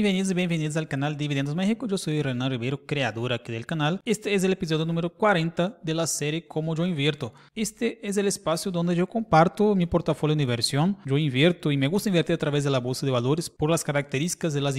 Bem-vindos e bem-vindas ao canal Dividendos México. sou o Renan Rivero, criador aqui do canal. Este é o episódio número 40 de la Como Cómo yo invierto. Este é o espaço donde eu comparto meu portafolio de inversão. Eu invierto e me gusta invertir a través da bolsa de valores por as características de las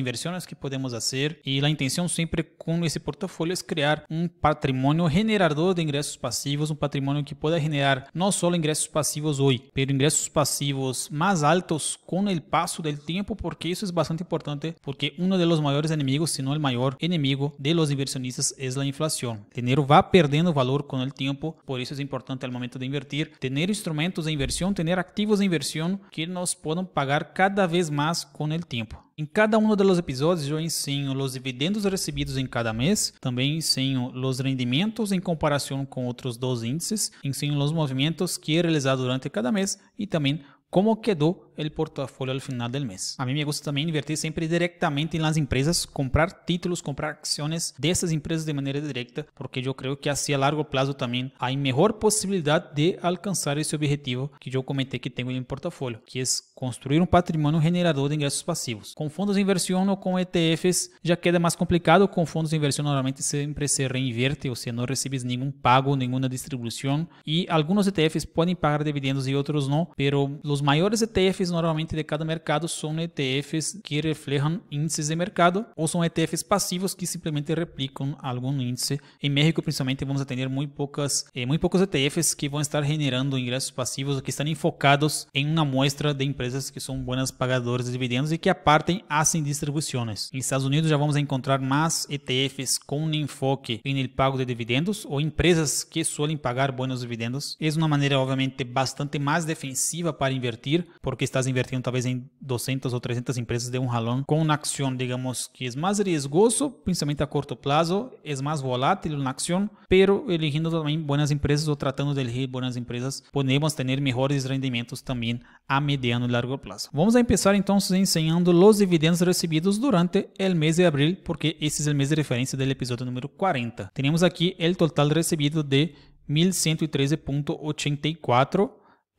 que podemos fazer e a intenção sempre com esse portafolio é criar um patrimônio generador de ingressos passivos, um patrimônio que pueda generar não só ingressos passivos hoje, mas ingressos passivos mais altos com o passo do tempo, porque isso é bastante importante porque porque uno de los mayores enemigos, si no el mayor enemigo de los inversionistas es la inflación. El dinero va perdiendo valor con el tiempo, por eso es importante al momento de invertir tener instrumentos de inversión, tener activos de inversión que nos puedan pagar cada vez más con el tiempo. Em cada um dos episódios eu ensino os dividendos recebidos em cada mês, também ensino os rendimentos em comparação com outros dois índices, ensino os movimentos que realizado durante cada mês e também como quedou o portafolio al final del mês. A mim me gusta também invertir sempre diretamente em las empresas, comprar títulos, comprar acciones dessas empresas de maneira direta, porque eu creio que assim a largo plazo também há melhor possibilidade de alcançar esse objetivo que eu comenté que tenho em mi portafolio, que é construir um patrimônio generador de ingressos passivos. Com fundos de inversão ou com ETFs já queda mais complicado. Com fundos de inversão normalmente sempre se reinverte, ou seja, não recebes nenhum pago, nenhuma distribuição. E alguns ETFs podem pagar dividendos e outros não, pero os maiores ETFs ETFs normalmente de cada mercado são ETFs que refletem índices de mercado ou são ETFs passivos que simplesmente replicam algum índice. Em México, principalmente, vamos atender muito, poucas, eh, muito poucos ETFs que vão estar generando ingressos passivos que estão enfocados em uma amostra de empresas que são buenas pagadoras de dividendos e que apartem assim distribuições. Em Estados Unidos já vamos encontrar mais ETFs com enfoque em el pago de dividendos ou empresas que suelen pagar buenos dividendos. É uma maneira, obviamente, bastante mais defensiva para invertir, porque estás invirtiendo talvez em 200 ou 300 empresas de um ralão com uma ação, digamos, que é mais riesgoso, principalmente a curto prazo, é mais volátil uma ação, pero eligindo também boas empresas ou tratando de elegir boas empresas, podemos ter mejores rendimentos também a mediano e largo plazo. Vamos a empezar então enseñando os dividendos recebidos durante el mês de abril, porque esse é o mês de referência do episódio número 40. Temos aqui o total recebido de 1113.84.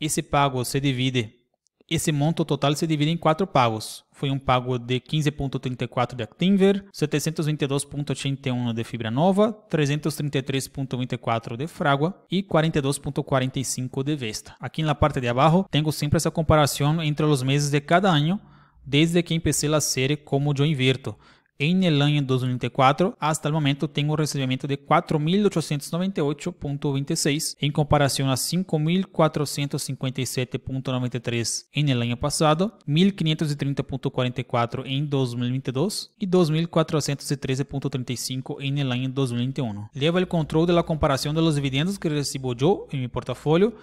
Esse pago se divide esse monto total se divide em quatro pagos. Foi um pago de 15.34 de Actinver, 722.81 de Fibra Nova, 333.24 de Fragua e 42.45 de Vesta. Aqui na parte de abaixo, tenho sempre essa comparação entre os meses de cada ano, desde que empecé a série como eu inverto. En el ano 2024, hasta el momento, tem um recebimento de 4.898,26, em comparação a 5.457,93 em el ano passado, 1.530,44 em 2022 e 2.413,35 em el ano 2021. Llevo o controle da comparação dos de dividendos que recebo eu em meu portafolio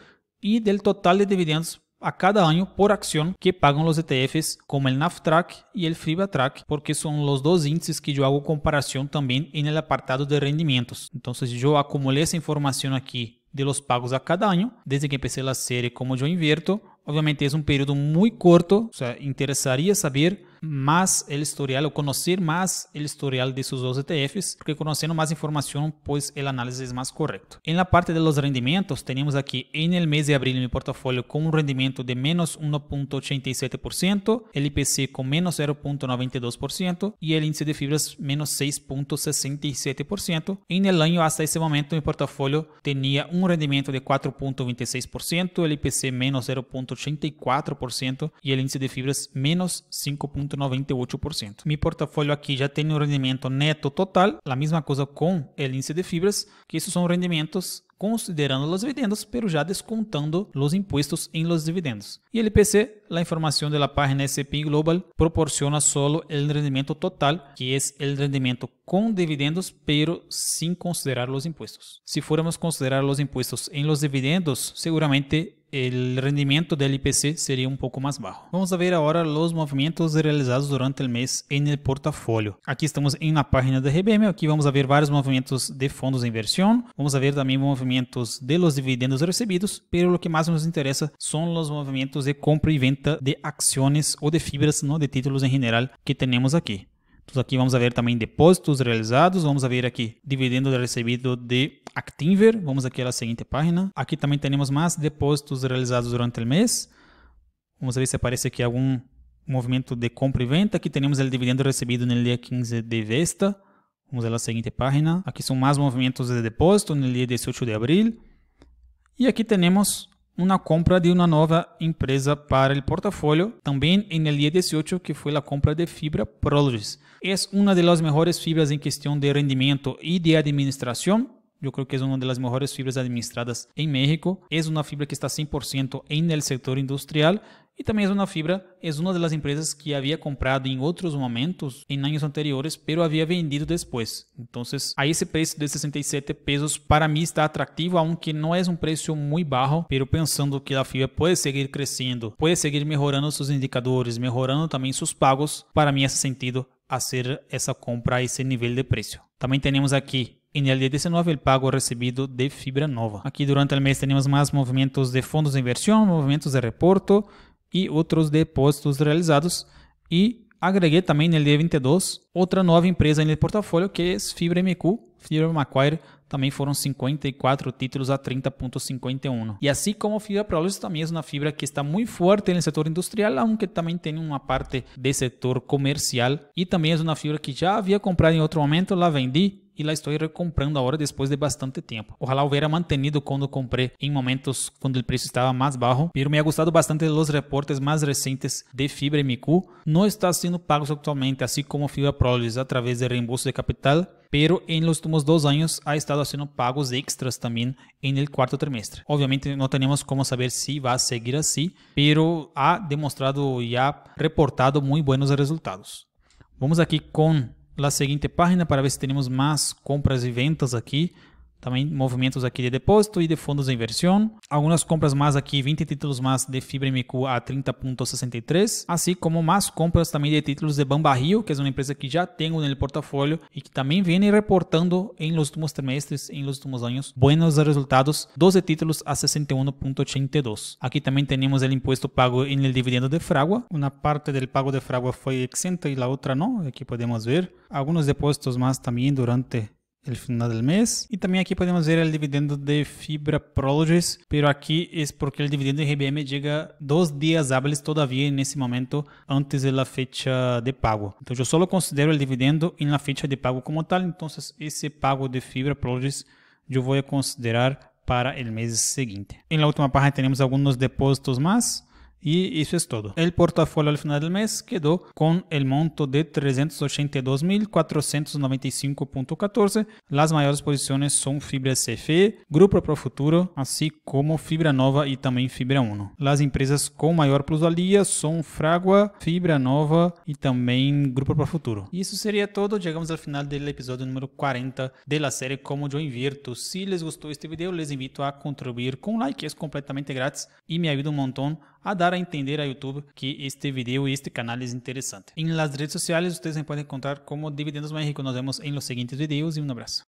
e do total de dividendos a cada año por acción que pagan los ETFs como el NAFTRAC y el FIBATRAC, porque son los dos índices que yo hago comparación también en el apartado de rendimientos. Entonces yo acumulé esa información aquí de los pagos a cada año, desde que empecé la serie como yo invierto. Obviamente es un periodo muy corto, o sea, interesaría saber más el historial, o conocer más el historial de sus dos ETFs, porque conociendo más información pues el análisis es más correcto, en la parte de los rendimientos tenemos aquí en el mes de abril mi portafolio con un rendimiento de menos 1.87%, el IPC con menos 0.92% y el índice de fibras menos 6.67%. en el año hasta ese momento, mi portafolio tenía un rendimiento de 4.26%, el IPC menos 0.84% y el índice de fibras menos 5. 0.98%. Mi portafolio aqui já tem um rendimento neto total, a mesma coisa com o índice de fibras, que isso são rendimentos considerando os dividendos, pero já descontando os impostos em los dividendos. E o IPC, a informação da página S&P Global proporciona solo o rendimento total, que é o rendimento com dividendos, pero sem considerar os impostos. Se formos considerar os impostos em los dividendos, seguramente o rendimento do IPC seria um pouco mais baixo. Vamos ver agora os movimentos realizados durante o mês em el portafolio. estamos em la página de RBM, aqui vamos ver vários movimentos de fundos de inversão, vamos ver também movimentos de los dividendos recebidos. pero o que mais nos interessa são os movimentos de compra e venda de acciones ou de fibras, não de títulos em geral que temos aqui. Então aqui vamos ver também depósitos realizados, vamos ver aqui dividendo recebido de Actinver, vamos aqui à seguinte página. Aqui também temos mais depósitos realizados durante o mês. Vamos ver se aparece aqui algum movimento de compra e venda. Aqui temos o dividendo recebido no dia 15 de Vesta. Vamos à seguinte página. Aqui são mais movimentos de depósito no dia 18 de abril. E aqui temos uma compra de uma nova empresa para o portfólio, também em dia 18, que foi a compra de fibra Prologis. É uma das melhores fibras em questão de rendimento e de administração yo creo que es é una de las mejores fibras administradas en México. Es é una fibra que está 100% en el sector industrial y también es é una fibra, es una de las empresas que había comprado en otros momentos, en años anteriores, pero había vendido después. Entonces, a ese precio de 67 pesos para mí está atractivo, aunque no es un precio muy bajo, pero pensando que la fibra puede seguir creciendo, puede seguir mejorando sus indicadores, mejorando también sus pagos, para mí hace sentido hacer esa compra a ese nivel de precio. También tenemos aquí e no dia 19 o pago recebido de fibra nova. Aqui durante o mês temos mais movimentos de fundos de inversão, movimentos de reporto e outros depósitos realizados e agreguei também no dia 22 outra nova empresa no portfólio que é Fibra MQ Fibra McQuire também foram 54 títulos a 30.51. E assim como a fibra Prolis também é uma fibra que está muito forte no setor industrial, aunque também tem uma parte de setor comercial e também é uma fibra que já havia comprado em outro momento, lá vendi e lá estou recomprando agora depois de bastante tempo. Ojalá hubiera mantenido quando comprei em momentos quando o preço estava mais baixo, pero me ha gostado bastante dos reportes mais recentes de Fibra MQ. Não está sendo pago atualmente, assim como Fibra Prolis, através de reembolso de capital pero en los últimos dos años ha estado haciendo pagos extras también en el cuarto trimestre. Obviamente no tenemos cómo saber si va a seguir así, pero ha demostrado y ha reportado muy buenos resultados. Vamos aquí con la siguiente página para ver si tenemos más compras y ventas aquí. Também movimentos aqui de depósito e de fundos de inversão. Algumas compras mais aqui, 20 títulos mais de Fibra MQ a 30.63, assim como mais compras também de títulos de Bamba Rio que é uma empresa que já tenho no portfólio e que também vem reportando em nos últimos trimestres, em nos últimos anos, buenos resultados, 12 títulos a 61.82. Aqui também temos o imposto pago em dividendo de Fragua. Uma parte do pago de Fragua foi exenta e a outra não, aqui é podemos ver. Alguns depósitos mais também durante el final del mes. Y también aquí podemos ver el dividendo de Fibra Prologis, pero aquí es porque el dividendo de RBM llega dos días hábiles todavía en ese momento antes de la fecha de pago. Entonces yo solo considero el dividendo en la fecha de pago como tal, entonces ese pago de Fibra Prologis yo voy a considerar para el mes siguiente. En la última página tenemos algunos depósitos más e isso é todo. o portafolio al final do mês quedou com o monto de 382.495.14. as maiores posições são Fibra CFE, Grupo Pro Futuro, assim como Fibra Nova e também Fibra 1. as empresas com maior plusvalia são Fragua, Fibra Nova e também Grupo Pro Futuro. Isso seria todo. Chegamos ao final do episódio número 40 da série Como Eu Invirto. Se les gostou este vídeo, les invito a contribuir com um like, é completamente grátis e me ajuda um montão a dar a entender a YouTube que este vídeo e este canal é interessante. Em las redes sociais, vocês podem encontrar como Dividendos México. Nos vemos em los siguientes vídeos e um abraço.